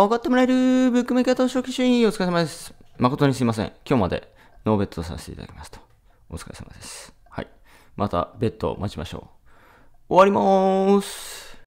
上がってもらえるブックメーカーと初期種委お疲れ様です。誠にすいません。今日までノーベットさせていただきますと。お疲れ様です。はい。また、ベッドを待ちましょう。終わりまーす。